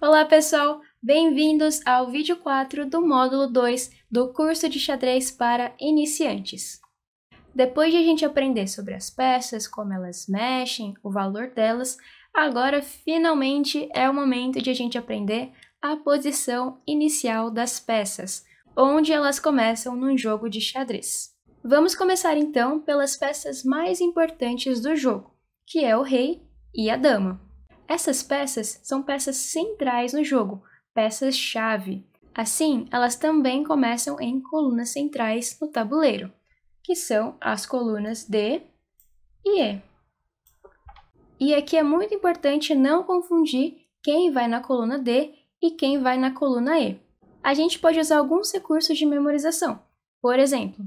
Olá, pessoal! Bem-vindos ao vídeo 4 do módulo 2 do curso de xadrez para iniciantes. Depois de a gente aprender sobre as peças, como elas mexem, o valor delas, agora finalmente é o momento de a gente aprender a posição inicial das peças, onde elas começam num jogo de xadrez. Vamos começar então pelas peças mais importantes do jogo, que é o rei e a dama. Essas peças são peças centrais no jogo, peças-chave. Assim, elas também começam em colunas centrais no tabuleiro, que são as colunas D e E. E aqui é muito importante não confundir quem vai na coluna D e quem vai na coluna E. A gente pode usar alguns recursos de memorização. Por exemplo,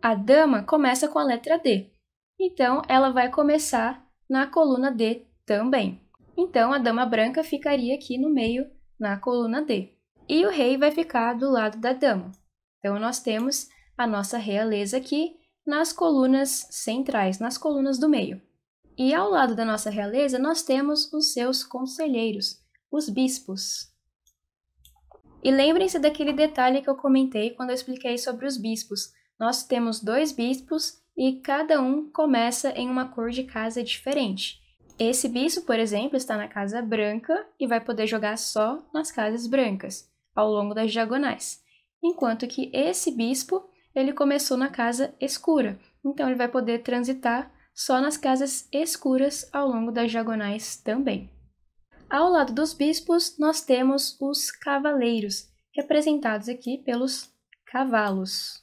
a dama começa com a letra D, então ela vai começar na coluna D também. Então a dama branca ficaria aqui no meio na coluna D. E o rei vai ficar do lado da dama. Então nós temos a nossa realeza aqui nas colunas centrais, nas colunas do meio. E ao lado da nossa realeza nós temos os seus conselheiros, os bispos. E lembrem-se daquele detalhe que eu comentei quando eu expliquei sobre os bispos. Nós temos dois bispos e cada um começa em uma cor de casa diferente. Esse bicho, por exemplo, está na casa branca e vai poder jogar só nas casas brancas, ao longo das diagonais. Enquanto que esse bispo, ele começou na casa escura, então ele vai poder transitar só nas casas escuras ao longo das diagonais também. Ao lado dos bispos, nós temos os cavaleiros, representados aqui pelos cavalos.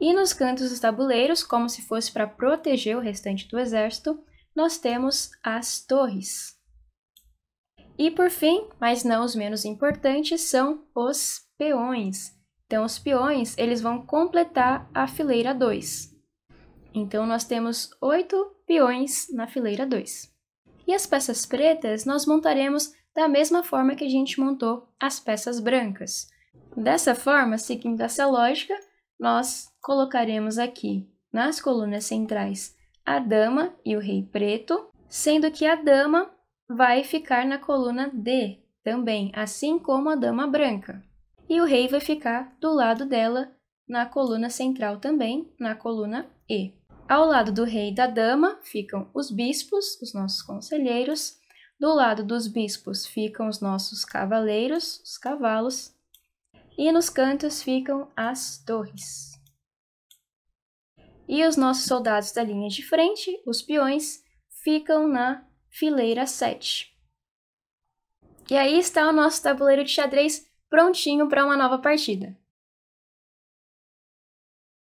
E nos cantos dos tabuleiros, como se fosse para proteger o restante do exército, nós temos as torres. E por fim, mas não os menos importantes, são os peões. Então, os peões eles vão completar a fileira 2. Então, nós temos oito peões na fileira 2. E as peças pretas nós montaremos da mesma forma que a gente montou as peças brancas. Dessa forma, seguindo essa lógica, nós colocaremos aqui nas colunas centrais a dama e o rei preto, sendo que a dama vai ficar na coluna D também, assim como a dama branca. E o rei vai ficar do lado dela na coluna central também, na coluna E. Ao lado do rei e da dama ficam os bispos, os nossos conselheiros. Do lado dos bispos ficam os nossos cavaleiros, os cavalos e nos cantos ficam as torres. E os nossos soldados da linha de frente, os peões, ficam na fileira 7. E aí está o nosso tabuleiro de xadrez prontinho para uma nova partida.